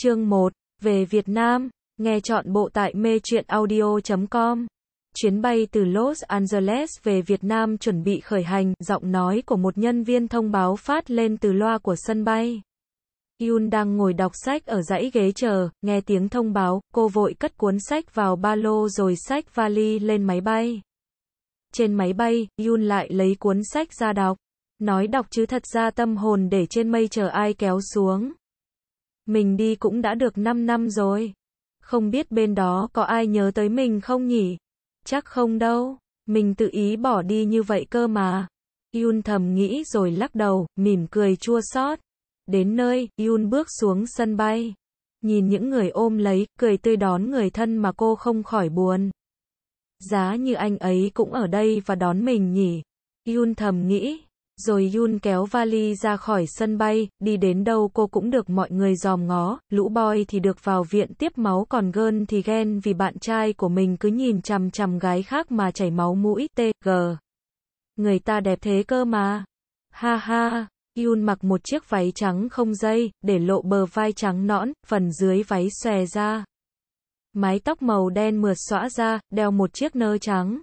Chương 1. Về Việt Nam, nghe chọn bộ tại mê truyện audio.com. Chuyến bay từ Los Angeles về Việt Nam chuẩn bị khởi hành, giọng nói của một nhân viên thông báo phát lên từ loa của sân bay. Yun đang ngồi đọc sách ở dãy ghế chờ, nghe tiếng thông báo, cô vội cất cuốn sách vào ba lô rồi sách vali lên máy bay. Trên máy bay, Yun lại lấy cuốn sách ra đọc. Nói đọc chứ thật ra tâm hồn để trên mây chờ ai kéo xuống. Mình đi cũng đã được 5 năm rồi. Không biết bên đó có ai nhớ tới mình không nhỉ? Chắc không đâu. Mình tự ý bỏ đi như vậy cơ mà. Yun thầm nghĩ rồi lắc đầu, mỉm cười chua xót. Đến nơi, Yun bước xuống sân bay. Nhìn những người ôm lấy, cười tươi đón người thân mà cô không khỏi buồn. Giá như anh ấy cũng ở đây và đón mình nhỉ? Yun thầm nghĩ, rồi Yun kéo vali ra khỏi sân bay, đi đến đâu cô cũng được mọi người dòm ngó, lũ boy thì được vào viện tiếp máu còn gơn thì ghen vì bạn trai của mình cứ nhìn chằm chằm gái khác mà chảy máu mũi, t, g. Người ta đẹp thế cơ mà. Ha ha, Yun mặc một chiếc váy trắng không dây, để lộ bờ vai trắng nõn, phần dưới váy xòe ra. Mái tóc màu đen mượt xõa ra, đeo một chiếc nơ trắng.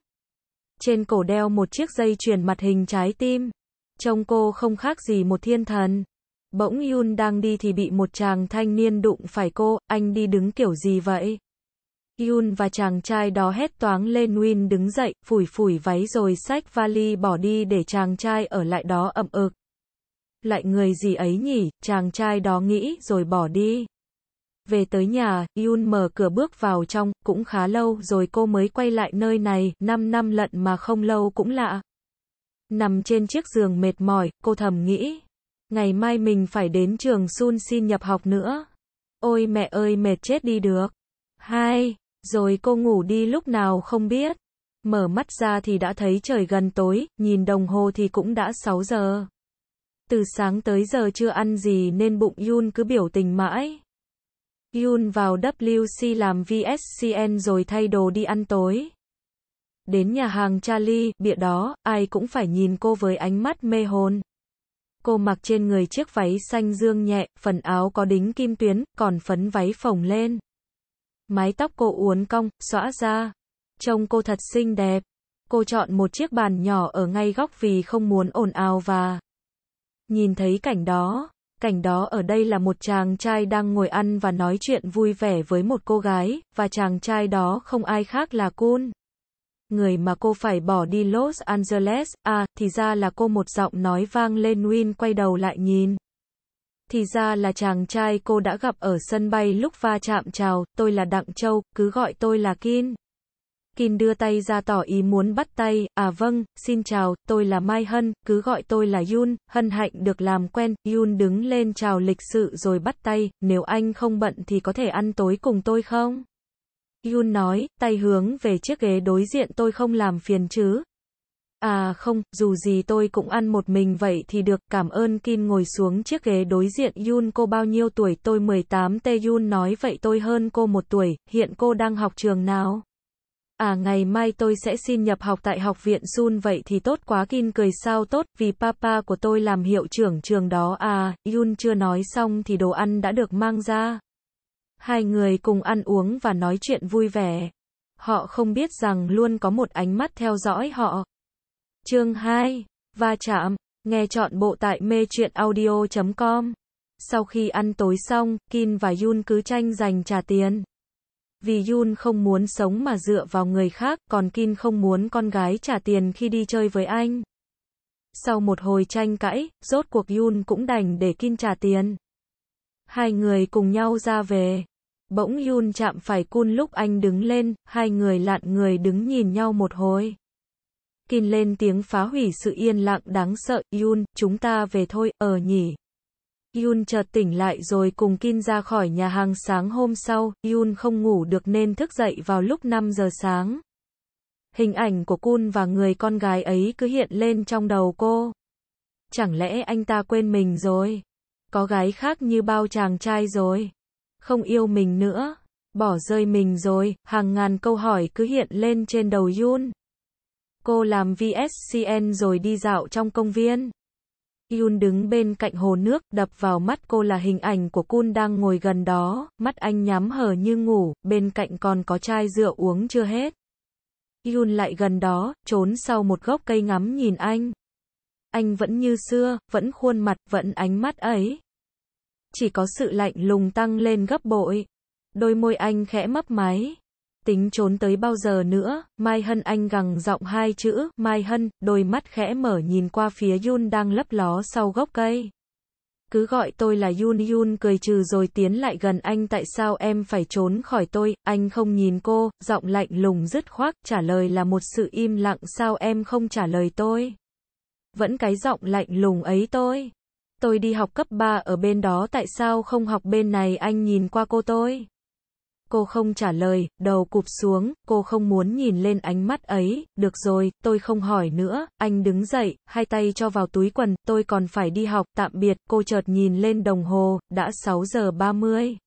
Trên cổ đeo một chiếc dây chuyền mặt hình trái tim. Trông cô không khác gì một thiên thần. Bỗng Yun đang đi thì bị một chàng thanh niên đụng phải cô, anh đi đứng kiểu gì vậy? Yun và chàng trai đó hét toáng lên Win đứng dậy, phủi phủi váy rồi xách vali bỏ đi để chàng trai ở lại đó ậm ực. Lại người gì ấy nhỉ, chàng trai đó nghĩ rồi bỏ đi. Về tới nhà, Yun mở cửa bước vào trong, cũng khá lâu rồi cô mới quay lại nơi này, 5 năm lận mà không lâu cũng lạ. Nằm trên chiếc giường mệt mỏi, cô thầm nghĩ. Ngày mai mình phải đến trường Sun xin nhập học nữa. Ôi mẹ ơi mệt chết đi được. Hai, rồi cô ngủ đi lúc nào không biết. Mở mắt ra thì đã thấy trời gần tối, nhìn đồng hồ thì cũng đã 6 giờ. Từ sáng tới giờ chưa ăn gì nên bụng Yun cứ biểu tình mãi. Yun vào WC làm VSCN rồi thay đồ đi ăn tối. Đến nhà hàng Charlie, bịa đó, ai cũng phải nhìn cô với ánh mắt mê hồn. Cô mặc trên người chiếc váy xanh dương nhẹ, phần áo có đính kim tuyến, còn phấn váy phồng lên. Mái tóc cô uốn cong, xõa ra. Trông cô thật xinh đẹp. Cô chọn một chiếc bàn nhỏ ở ngay góc vì không muốn ồn ào và... Nhìn thấy cảnh đó, cảnh đó ở đây là một chàng trai đang ngồi ăn và nói chuyện vui vẻ với một cô gái, và chàng trai đó không ai khác là Kun. Người mà cô phải bỏ đi Los Angeles, à, thì ra là cô một giọng nói vang lên Win quay đầu lại nhìn. Thì ra là chàng trai cô đã gặp ở sân bay lúc va chạm chào, tôi là Đặng Châu, cứ gọi tôi là Kin. Kin đưa tay ra tỏ ý muốn bắt tay, à vâng, xin chào, tôi là Mai Hân, cứ gọi tôi là Yun, hân hạnh được làm quen, Yun đứng lên chào lịch sự rồi bắt tay, nếu anh không bận thì có thể ăn tối cùng tôi không? Yun nói, tay hướng về chiếc ghế đối diện tôi không làm phiền chứ. À không, dù gì tôi cũng ăn một mình vậy thì được, cảm ơn Kim ngồi xuống chiếc ghế đối diện Yun cô bao nhiêu tuổi tôi 18 tê Yun nói vậy tôi hơn cô một tuổi, hiện cô đang học trường nào? À ngày mai tôi sẽ xin nhập học tại học viện Sun vậy thì tốt quá Kim cười sao tốt vì papa của tôi làm hiệu trưởng trường đó à, Yun chưa nói xong thì đồ ăn đã được mang ra. Hai người cùng ăn uống và nói chuyện vui vẻ. Họ không biết rằng luôn có một ánh mắt theo dõi họ. Chương 2. Va chạm. Nghe chọn bộ tại mê chuyện audio.com. Sau khi ăn tối xong, Kim và Yun cứ tranh giành trả tiền. Vì Yun không muốn sống mà dựa vào người khác, còn Kim không muốn con gái trả tiền khi đi chơi với anh. Sau một hồi tranh cãi, rốt cuộc Yun cũng đành để Kim trả tiền. Hai người cùng nhau ra về. Bỗng Yun chạm phải Kun lúc anh đứng lên, hai người lạn người đứng nhìn nhau một hồi. Kin lên tiếng phá hủy sự yên lặng đáng sợ, Yun, chúng ta về thôi, ở nhỉ. Yun chợt tỉnh lại rồi cùng Kin ra khỏi nhà hàng sáng hôm sau, Yun không ngủ được nên thức dậy vào lúc 5 giờ sáng. Hình ảnh của Kun và người con gái ấy cứ hiện lên trong đầu cô. Chẳng lẽ anh ta quên mình rồi? có gái khác như bao chàng trai rồi. Không yêu mình nữa, bỏ rơi mình rồi, hàng ngàn câu hỏi cứ hiện lên trên đầu Yun. Cô làm VSCN rồi đi dạo trong công viên. Yun đứng bên cạnh hồ nước, đập vào mắt cô là hình ảnh của Kun đang ngồi gần đó, mắt anh nhắm hờ như ngủ, bên cạnh còn có chai rượu uống chưa hết. Yun lại gần đó, trốn sau một gốc cây ngắm nhìn anh. Anh vẫn như xưa, vẫn khuôn mặt, vẫn ánh mắt ấy chỉ có sự lạnh lùng tăng lên gấp bội. Đôi môi anh khẽ mấp máy. Tính trốn tới bao giờ nữa, Mai Hân anh gằn giọng hai chữ, Mai Hân, đôi mắt khẽ mở nhìn qua phía Yun đang lấp ló sau gốc cây. Cứ gọi tôi là Yun Yun cười trừ rồi tiến lại gần anh tại sao em phải trốn khỏi tôi, anh không nhìn cô, giọng lạnh lùng dứt khoác, trả lời là một sự im lặng sao em không trả lời tôi. Vẫn cái giọng lạnh lùng ấy tôi tôi đi học cấp 3 ở bên đó tại sao không học bên này anh nhìn qua cô tôi. Cô không trả lời, đầu cụp xuống, cô không muốn nhìn lên ánh mắt ấy, được rồi, tôi không hỏi nữa, anh đứng dậy, hai tay cho vào túi quần, tôi còn phải đi học, tạm biệt, cô chợt nhìn lên đồng hồ, đã 6 giờ 30.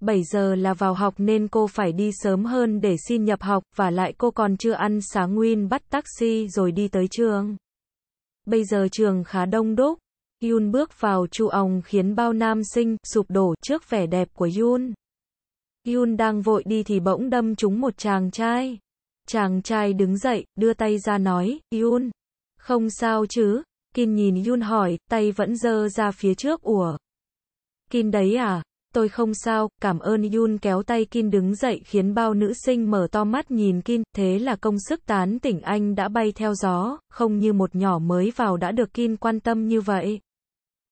7 giờ là vào học nên cô phải đi sớm hơn để xin nhập học, và lại cô còn chưa ăn sáng nguyên bắt taxi rồi đi tới trường. Bây giờ trường khá đông đúc, Yun bước vào chu ông khiến bao nam sinh sụp đổ trước vẻ đẹp của Yun. Yun đang vội đi thì bỗng đâm trúng một chàng trai. Chàng trai đứng dậy, đưa tay ra nói, Yun, không sao chứ? Kim nhìn Yun hỏi, tay vẫn dơ ra phía trước ủa. Kim đấy à? Tôi không sao, cảm ơn Yun kéo tay Kim đứng dậy khiến bao nữ sinh mở to mắt nhìn Kim thế là công sức tán tỉnh anh đã bay theo gió, không như một nhỏ mới vào đã được Kim quan tâm như vậy.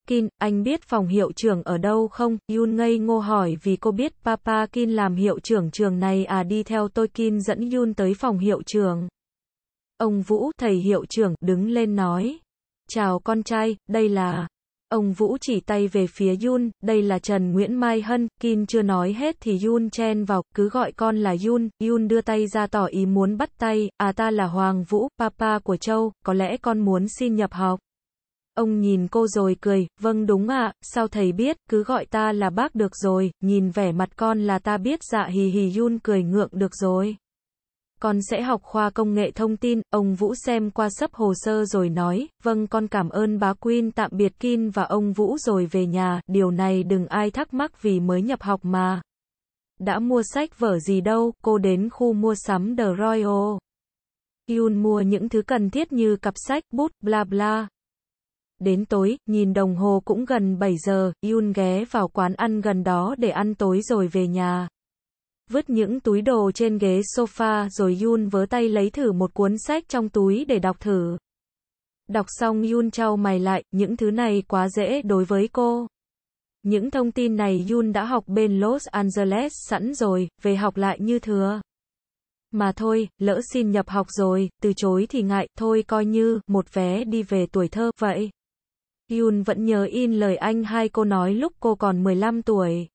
Kin, anh biết phòng hiệu trưởng ở đâu không? Yun ngây ngô hỏi vì cô biết Papa Kin làm hiệu trưởng trường này à đi theo tôi Kin dẫn Yun tới phòng hiệu trưởng. Ông Vũ, thầy hiệu trưởng, đứng lên nói. Chào con trai, đây là... Ông Vũ chỉ tay về phía Yun, đây là Trần Nguyễn Mai Hân, Kin chưa nói hết thì Yun chen vào, cứ gọi con là Yun, Yun đưa tay ra tỏ ý muốn bắt tay, à ta là Hoàng Vũ, papa của Châu, có lẽ con muốn xin nhập học. Ông nhìn cô rồi cười, vâng đúng ạ, à, sao thầy biết, cứ gọi ta là bác được rồi, nhìn vẻ mặt con là ta biết dạ hì hì Yun cười ngượng được rồi. Con sẽ học khoa công nghệ thông tin, ông Vũ xem qua sấp hồ sơ rồi nói, vâng con cảm ơn bá Quyên tạm biệt Kin và ông Vũ rồi về nhà, điều này đừng ai thắc mắc vì mới nhập học mà. Đã mua sách vở gì đâu, cô đến khu mua sắm The Royal. Yun mua những thứ cần thiết như cặp sách, bút, bla bla, Đến tối, nhìn đồng hồ cũng gần 7 giờ, Yun ghé vào quán ăn gần đó để ăn tối rồi về nhà. Vứt những túi đồ trên ghế sofa rồi Yun vớ tay lấy thử một cuốn sách trong túi để đọc thử. Đọc xong Yun trao mày lại, những thứ này quá dễ đối với cô. Những thông tin này Yun đã học bên Los Angeles sẵn rồi, về học lại như thừa. Mà thôi, lỡ xin nhập học rồi, từ chối thì ngại, thôi coi như, một vé đi về tuổi thơ, vậy. Yun vẫn nhớ in lời anh hai cô nói lúc cô còn 15 tuổi.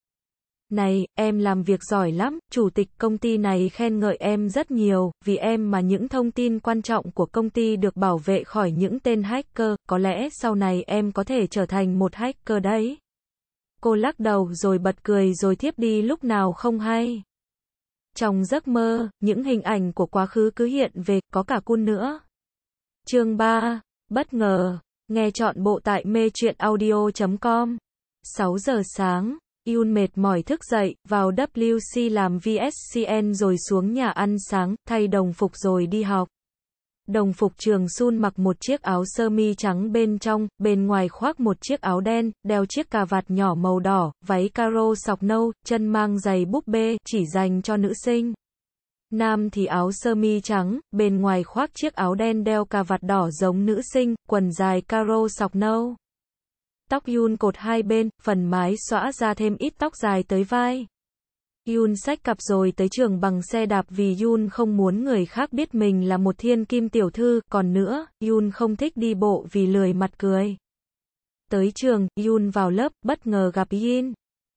Này, em làm việc giỏi lắm, chủ tịch công ty này khen ngợi em rất nhiều, vì em mà những thông tin quan trọng của công ty được bảo vệ khỏi những tên hacker, có lẽ sau này em có thể trở thành một hacker đấy. Cô lắc đầu rồi bật cười rồi thiếp đi lúc nào không hay. Trong giấc mơ, những hình ảnh của quá khứ cứ hiện về, có cả cun nữa. Chương 3, bất ngờ. Nghe chọn bộ tại mê truyện audio.com. 6 giờ sáng, Yun mệt mỏi thức dậy, vào WC làm VSCN rồi xuống nhà ăn sáng, thay đồng phục rồi đi học. Đồng phục trường Sun mặc một chiếc áo sơ mi trắng bên trong, bên ngoài khoác một chiếc áo đen, đeo chiếc cà vạt nhỏ màu đỏ, váy caro sọc nâu, chân mang giày búp bê, chỉ dành cho nữ sinh. Nam thì áo sơ mi trắng, bên ngoài khoác chiếc áo đen đeo cà vạt đỏ giống nữ sinh, quần dài caro sọc nâu. Tóc Yun cột hai bên, phần mái xõa ra thêm ít tóc dài tới vai. Yun sách cặp rồi tới trường bằng xe đạp vì Yun không muốn người khác biết mình là một thiên kim tiểu thư, còn nữa, Yun không thích đi bộ vì lười mặt cười. Tới trường, Yun vào lớp, bất ngờ gặp Yin.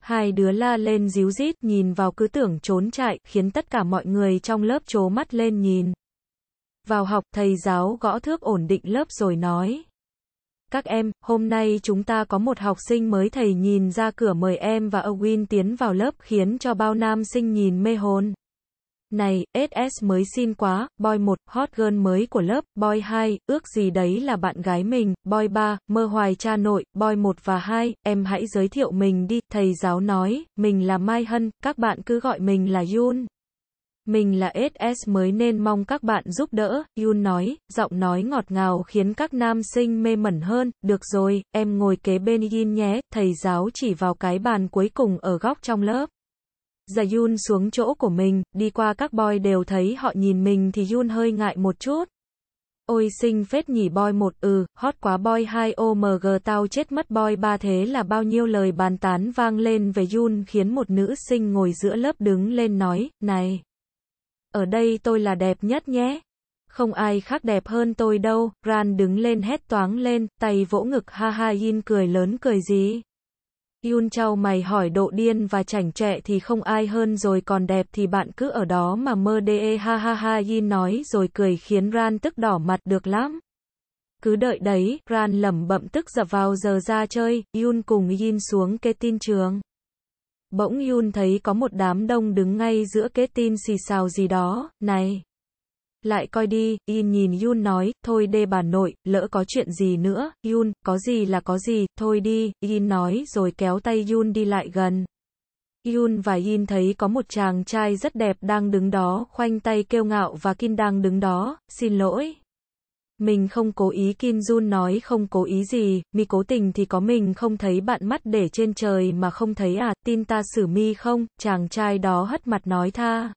Hai đứa la lên díu rít nhìn vào cứ tưởng trốn chạy, khiến tất cả mọi người trong lớp trố mắt lên nhìn. Vào học, thầy giáo gõ thước ổn định lớp rồi nói. Các em, hôm nay chúng ta có một học sinh mới thầy nhìn ra cửa mời em và Owen tiến vào lớp khiến cho bao nam sinh nhìn mê hồn. Này, SS mới xin quá, boy 1, hot girl mới của lớp, boy 2, ước gì đấy là bạn gái mình, boy 3, mơ hoài cha nội, boy 1 và 2, em hãy giới thiệu mình đi, thầy giáo nói, mình là Mai Hân, các bạn cứ gọi mình là Yun. Mình là SS mới nên mong các bạn giúp đỡ, Yun nói, giọng nói ngọt ngào khiến các nam sinh mê mẩn hơn, được rồi, em ngồi kế bên Yin nhé, thầy giáo chỉ vào cái bàn cuối cùng ở góc trong lớp già Yun xuống chỗ của mình, đi qua các boy đều thấy họ nhìn mình thì Yun hơi ngại một chút. Ôi xinh phết nhỉ boy một ừ, hot quá boy hai omg tao chết mất boy ba thế là bao nhiêu lời bàn tán vang lên về Yun khiến một nữ sinh ngồi giữa lớp đứng lên nói, này. Ở đây tôi là đẹp nhất nhé. Không ai khác đẹp hơn tôi đâu, Ran đứng lên hét toáng lên, tay vỗ ngực ha ha Yin cười lớn cười gì. Yun trao mày hỏi độ điên và chảnh trẻ thì không ai hơn rồi còn đẹp thì bạn cứ ở đó mà mơ đê e, ha ha ha Yin nói rồi cười khiến Ran tức đỏ mặt được lắm. Cứ đợi đấy, Ran lẩm bẩm tức dập vào giờ ra chơi, Yun cùng Yin xuống kế tin trường. Bỗng Yun thấy có một đám đông đứng ngay giữa kế tin xì xào gì đó, này. Lại coi đi, Yin nhìn Yun nói, thôi đê bà nội, lỡ có chuyện gì nữa, Yun, có gì là có gì, thôi đi, Yin nói rồi kéo tay Yun đi lại gần. Yun và Yin thấy có một chàng trai rất đẹp đang đứng đó, khoanh tay kêu ngạo và Kim đang đứng đó, xin lỗi. Mình không cố ý Kim Jun nói không cố ý gì, mi cố tình thì có mình không thấy bạn mắt để trên trời mà không thấy à, tin ta xử mi không, chàng trai đó hất mặt nói tha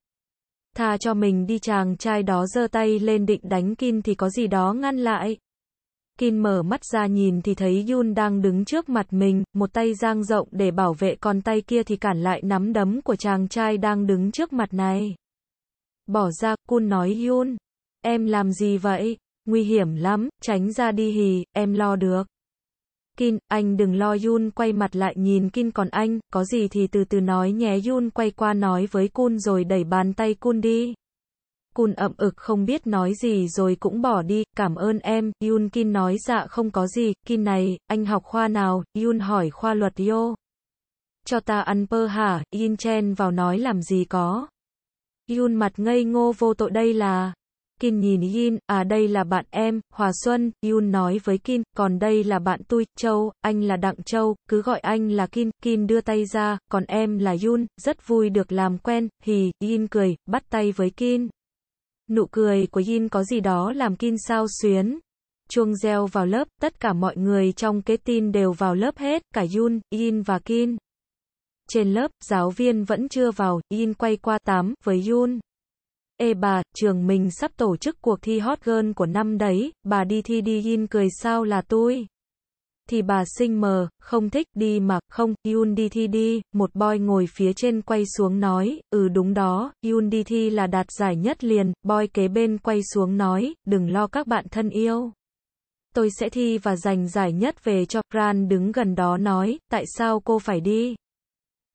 tha cho mình đi chàng trai đó giơ tay lên định đánh Kin thì có gì đó ngăn lại. Kin mở mắt ra nhìn thì thấy Yun đang đứng trước mặt mình, một tay giang rộng để bảo vệ còn tay kia thì cản lại nắm đấm của chàng trai đang đứng trước mặt này. Bỏ ra, Kun nói Yun. Em làm gì vậy? Nguy hiểm lắm, tránh ra đi hì, em lo được. Kin, anh đừng lo Yun quay mặt lại nhìn Kin còn anh, có gì thì từ từ nói nhé Yun quay qua nói với Kun rồi đẩy bàn tay Kun đi. Kun ậm ực không biết nói gì rồi cũng bỏ đi, cảm ơn em, Yun Kin nói dạ không có gì, Kin này, anh học khoa nào, Yun hỏi khoa luật yo. Cho ta ăn pơ hả, Yin chen vào nói làm gì có. Yun mặt ngây ngô vô tội đây là... Kim nhìn Yin, à đây là bạn em, Hòa Xuân, Yun nói với Kim, còn đây là bạn tôi, Châu, anh là Đặng Châu, cứ gọi anh là Kim, Kim đưa tay ra, còn em là Yun, rất vui được làm quen, hì, Yin cười, bắt tay với Kim. Nụ cười của Yin có gì đó làm Kim sao xuyến. Chuông reo vào lớp, tất cả mọi người trong kế tin đều vào lớp hết, cả Yun, Yin và Kim. Trên lớp, giáo viên vẫn chưa vào, Yin quay qua tám với Yun. Ê bà, trường mình sắp tổ chức cuộc thi hot girl của năm đấy, bà đi thi đi in cười sao là tôi. Thì bà xinh mờ, không thích, đi mà, không, Yun đi thi đi, một boy ngồi phía trên quay xuống nói, ừ đúng đó, Yun đi thi là đạt giải nhất liền, boy kế bên quay xuống nói, đừng lo các bạn thân yêu. Tôi sẽ thi và giành giải nhất về cho, Ran đứng gần đó nói, tại sao cô phải đi?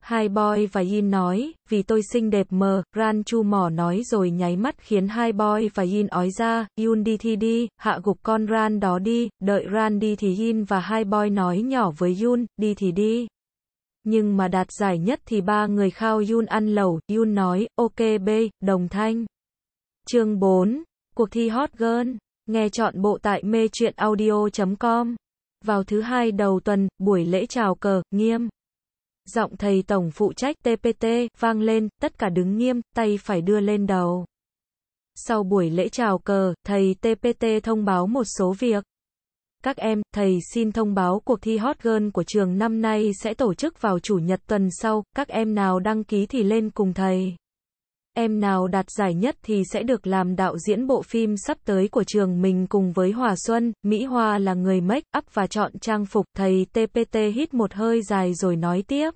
Hai boy và Yin nói, vì tôi xinh đẹp mờ, Ran Chu mỏ nói rồi nháy mắt khiến hai boy và Yin ói ra, Yun đi thi đi, hạ gục con Ran đó đi, đợi Ran đi thì Yin và hai boy nói nhỏ với Yun, đi thì đi. Nhưng mà đạt giải nhất thì ba người khao Yun ăn lẩu, Yun nói, ok B, đồng thanh. Chương 4, cuộc thi Hot Girl, nghe chọn bộ tại mê chuyện audio.com. Vào thứ hai đầu tuần, buổi lễ chào cờ, nghiêm. Giọng thầy tổng phụ trách TPT vang lên, tất cả đứng nghiêm, tay phải đưa lên đầu. Sau buổi lễ chào cờ, thầy TPT thông báo một số việc. Các em, thầy xin thông báo cuộc thi Hot Girl của trường năm nay sẽ tổ chức vào chủ nhật tuần sau, các em nào đăng ký thì lên cùng thầy. Em nào đạt giải nhất thì sẽ được làm đạo diễn bộ phim sắp tới của trường mình cùng với Hòa Xuân, Mỹ Hoa là người make up và chọn trang phục, thầy TPT hít một hơi dài rồi nói tiếp.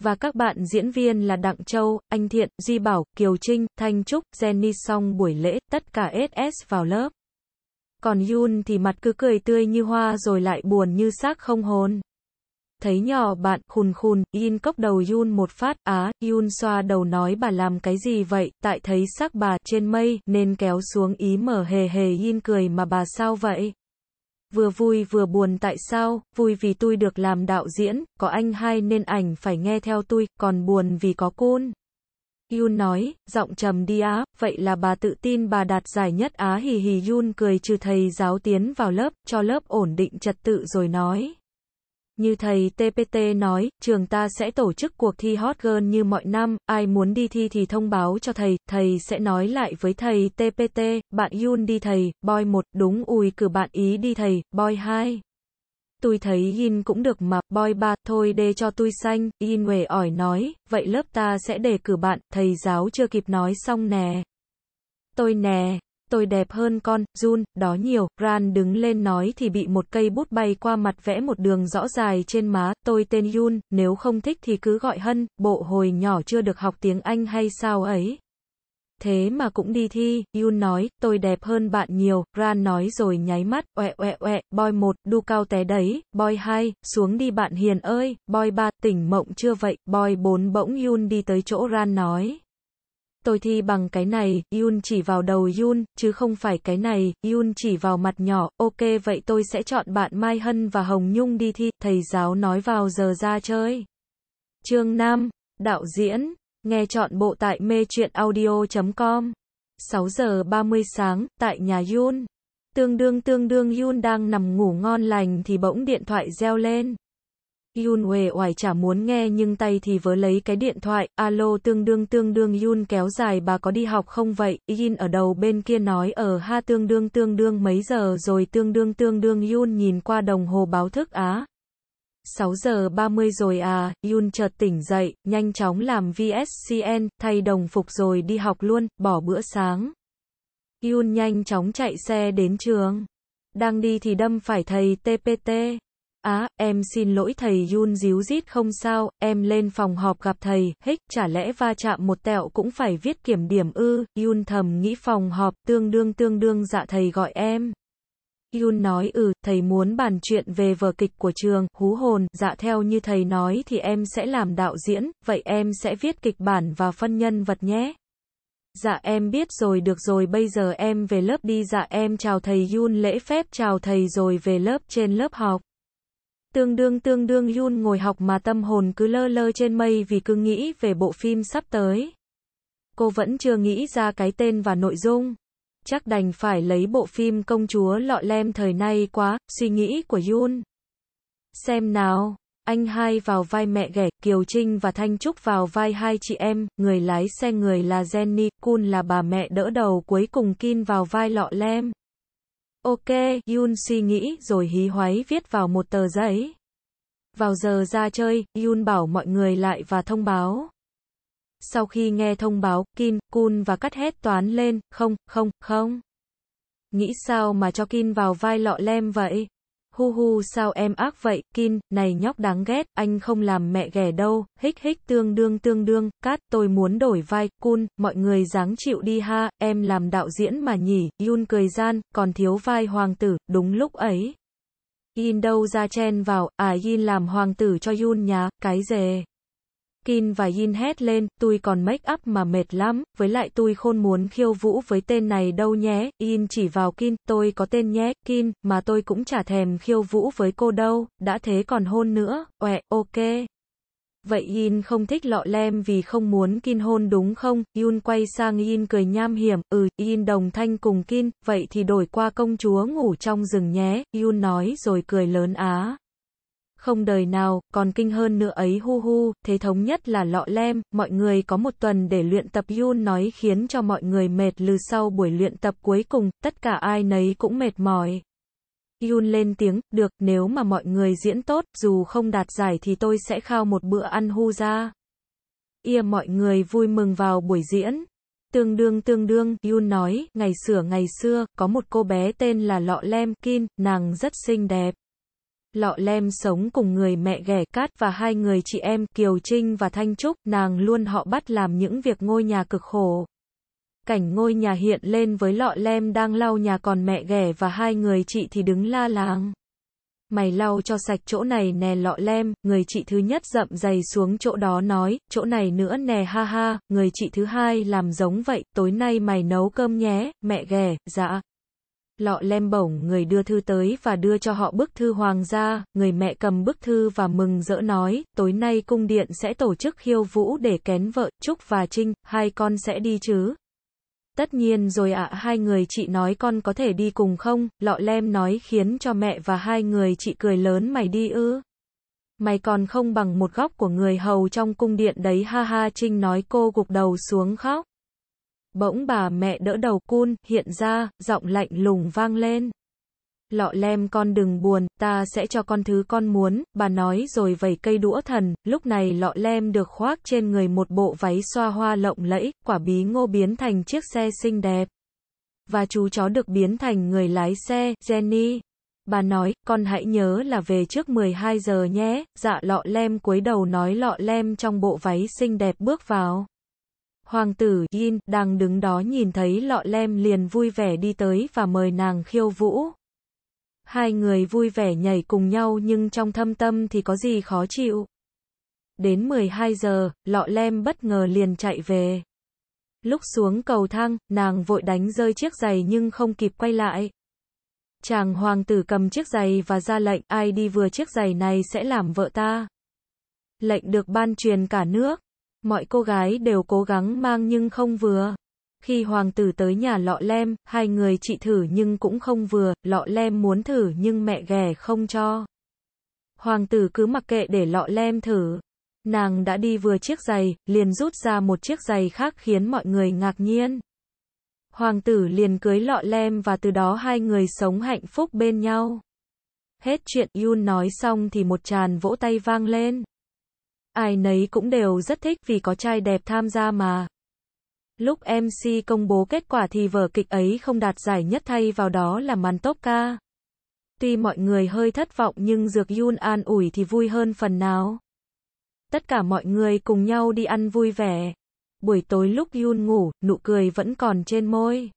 Và các bạn diễn viên là Đặng Châu, Anh Thiện, Di Bảo, Kiều Trinh, Thanh Trúc, Jenny xong buổi lễ, tất cả SS vào lớp. Còn Yun thì mặt cứ cười tươi như hoa rồi lại buồn như xác không hồn thấy nhỏ bạn, khùn khùn, in cốc đầu Yun một phát, á, Yun xoa đầu nói bà làm cái gì vậy, tại thấy sắc bà trên mây, nên kéo xuống ý mở hề hề in cười mà bà sao vậy. Vừa vui vừa buồn tại sao, vui vì tôi được làm đạo diễn, có anh hai nên ảnh phải nghe theo tôi, còn buồn vì có côn. Yun nói, giọng trầm đi á, vậy là bà tự tin bà đạt giải nhất á hì hì Yun cười trừ thầy giáo tiến vào lớp, cho lớp ổn định trật tự rồi nói. Như thầy TPT nói, trường ta sẽ tổ chức cuộc thi hot girl như mọi năm, ai muốn đi thi thì thông báo cho thầy, thầy sẽ nói lại với thầy TPT, bạn Yun đi thầy, boy 1, đúng ui cử bạn ý đi thầy, boy 2. Tôi thấy Yin cũng được mà, boy 3, thôi đê cho tôi xanh, Yin nguề ỏi nói, vậy lớp ta sẽ đề cử bạn, thầy giáo chưa kịp nói xong nè. Tôi nè tôi đẹp hơn con, Jun, đó nhiều, Ran đứng lên nói thì bị một cây bút bay qua mặt vẽ một đường rõ dài trên má, tôi tên Yun, nếu không thích thì cứ gọi Hân, bộ hồi nhỏ chưa được học tiếng Anh hay sao ấy. Thế mà cũng đi thi, Yun nói, tôi đẹp hơn bạn nhiều, Ran nói rồi nháy mắt, oẹ oẹ oẹ, boy 1, đu cao té đấy, boy 2, xuống đi bạn hiền ơi, boy 3, tỉnh mộng chưa vậy, boy 4 bỗng Yun đi tới chỗ Ran nói. Tôi thi bằng cái này, Yun chỉ vào đầu Yun, chứ không phải cái này, Yun chỉ vào mặt nhỏ, ok vậy tôi sẽ chọn bạn Mai Hân và Hồng Nhung đi thi, thầy giáo nói vào giờ ra chơi. Chương nam Đạo diễn, nghe chọn bộ tại mê truyện audio.com. 6 giờ 30 sáng, tại nhà Yun. Tương đương tương đương Yun đang nằm ngủ ngon lành thì bỗng điện thoại reo lên. Yun uể oải chả muốn nghe nhưng tay thì vớ lấy cái điện thoại, alo tương đương tương đương Yun kéo dài bà có đi học không vậy, Yin ở đầu bên kia nói ở ờ ha tương đương tương đương mấy giờ rồi tương đương tương đương Yun nhìn qua đồng hồ báo thức á. 6 giờ 30 rồi à, Yun chợt tỉnh dậy, nhanh chóng làm VSCN, thay đồng phục rồi đi học luôn, bỏ bữa sáng. Yun nhanh chóng chạy xe đến trường. Đang đi thì đâm phải thầy TPT. Á, em xin lỗi thầy Yun díu dít không sao, em lên phòng họp gặp thầy, hích, chả lẽ va chạm một tẹo cũng phải viết kiểm điểm ư, Yun thầm nghĩ phòng họp, tương đương tương đương dạ thầy gọi em. Yun nói ừ, thầy muốn bàn chuyện về vở kịch của trường, hú hồn, dạ theo như thầy nói thì em sẽ làm đạo diễn, vậy em sẽ viết kịch bản và phân nhân vật nhé. Dạ em biết rồi được rồi bây giờ em về lớp đi dạ em chào thầy Yun lễ phép chào thầy rồi về lớp trên lớp học. Tương đương tương đương Yun ngồi học mà tâm hồn cứ lơ lơ trên mây vì cứ nghĩ về bộ phim sắp tới. Cô vẫn chưa nghĩ ra cái tên và nội dung. Chắc đành phải lấy bộ phim công chúa lọ lem thời nay quá, suy nghĩ của Yun. Xem nào, anh hai vào vai mẹ ghẻ, Kiều Trinh và Thanh Trúc vào vai hai chị em, người lái xe người là Jenny, Kun là bà mẹ đỡ đầu cuối cùng Kim vào vai lọ lem. Ok, Yun suy nghĩ rồi hí hoáy viết vào một tờ giấy. Vào giờ ra chơi, Yun bảo mọi người lại và thông báo. Sau khi nghe thông báo, Kin, Kun và cắt hết toán lên, không, không, không. Nghĩ sao mà cho Kin vào vai lọ lem vậy? Hu hu sao em ác vậy, Kin, này nhóc đáng ghét, anh không làm mẹ ghẻ đâu, hích hích tương đương tương đương, cát, tôi muốn đổi vai, cun, mọi người dáng chịu đi ha, em làm đạo diễn mà nhỉ, Yun cười gian, còn thiếu vai hoàng tử, đúng lúc ấy. Yin đâu ra chen vào, à Yin làm hoàng tử cho Yun nhá, cái dề. Kin và Yin hét lên, tôi còn make up mà mệt lắm, với lại tôi khôn muốn khiêu vũ với tên này đâu nhé, Yin chỉ vào Kin, tôi có tên nhé, Kin, mà tôi cũng chả thèm khiêu vũ với cô đâu, đã thế còn hôn nữa, oẹ, ok. Vậy Yin không thích lọ lem vì không muốn Kin hôn đúng không? Yun quay sang Yin cười nham hiểm, ừ, Yin đồng thanh cùng Kin, vậy thì đổi qua công chúa ngủ trong rừng nhé, Yun nói rồi cười lớn á không đời nào, còn kinh hơn nữa ấy hu hu, thế thống nhất là lọ lem, mọi người có một tuần để luyện tập Yun nói khiến cho mọi người mệt lừ sau buổi luyện tập cuối cùng, tất cả ai nấy cũng mệt mỏi. Yun lên tiếng, được, nếu mà mọi người diễn tốt, dù không đạt giải thì tôi sẽ khao một bữa ăn hu ra. Ia mọi người vui mừng vào buổi diễn. Tương đương tương đương, Yun nói, ngày xưa ngày xưa, có một cô bé tên là Lọ Lem kim nàng rất xinh đẹp lọ lem sống cùng người mẹ ghẻ cát và hai người chị em Kiều Trinh và Thanh Trúc, nàng luôn họ bắt làm những việc ngôi nhà cực khổ. Cảnh ngôi nhà hiện lên với lọ lem đang lau nhà còn mẹ ghẻ và hai người chị thì đứng la làng. Mày lau cho sạch chỗ này nè lọ lem, người chị thứ nhất dậm giày xuống chỗ đó nói, chỗ này nữa nè ha ha, người chị thứ hai làm giống vậy, tối nay mày nấu cơm nhé, mẹ ghẻ, dạ, lọ lem bổng người đưa thư tới và đưa cho họ bức thư hoàng gia, người mẹ cầm bức thư và mừng rỡ nói, tối nay cung điện sẽ tổ chức khiêu vũ để kén vợ, Trúc và Trinh, hai con sẽ đi chứ. Tất nhiên rồi ạ hai người chị nói con có thể đi cùng không, lọ lem nói khiến cho mẹ và hai người chị cười lớn mày đi ư. Mày còn không bằng một góc của người hầu trong cung điện đấy ha ha Trinh nói cô gục đầu xuống khóc. Bỗng bà mẹ đỡ đầu cun, hiện ra, giọng lạnh lùng vang lên. Lọ lem con đừng buồn, ta sẽ cho con thứ con muốn, bà nói rồi vẩy cây đũa thần, lúc này lọ lem được khoác trên người một bộ váy xoa hoa lộng lẫy, quả bí ngô biến thành chiếc xe xinh đẹp. Và chú chó được biến thành người lái xe, Jenny. Bà nói, con hãy nhớ là về trước 12 giờ nhé, dạ lọ lem cúi đầu nói lọ lem trong bộ váy xinh đẹp bước vào. Hoàng tử Yin đang đứng đó nhìn thấy lọ lem liền vui vẻ đi tới và mời nàng khiêu vũ. Hai người vui vẻ nhảy cùng nhau nhưng trong thâm tâm thì có gì khó chịu. Đến 12 giờ, lọ lem bất ngờ liền chạy về. Lúc xuống cầu thang, nàng vội đánh rơi chiếc giày nhưng không kịp quay lại. Chàng hoàng tử cầm chiếc giày và ra lệnh ai đi vừa chiếc giày này sẽ làm vợ ta. Lệnh được ban truyền cả nước mọi cô gái đều cố gắng mang nhưng không vừa. Khi hoàng tử tới nhà lọ lem, hai người chị thử nhưng cũng không vừa, lọ lem muốn thử nhưng mẹ ghẻ không cho. Hoàng tử cứ mặc kệ để lọ lem thử. Nàng đã đi vừa chiếc giày, liền rút ra một chiếc giày khác khiến mọi người ngạc nhiên. Hoàng tử liền cưới lọ lem và từ đó hai người sống hạnh phúc bên nhau. Hết chuyện Yun nói xong thì một tràn vỗ tay vang lên. Ai nấy cũng đều rất thích vì có trai đẹp tham gia mà. Lúc MC công bố kết quả thì vở kịch ấy không đạt giải nhất thay vào đó là màn tốc ca. Tuy mọi người hơi thất vọng nhưng Dược Yun an ủi thì vui hơn phần nào. Tất cả mọi người cùng nhau đi ăn vui vẻ. Buổi tối lúc Yun ngủ, nụ cười vẫn còn trên môi.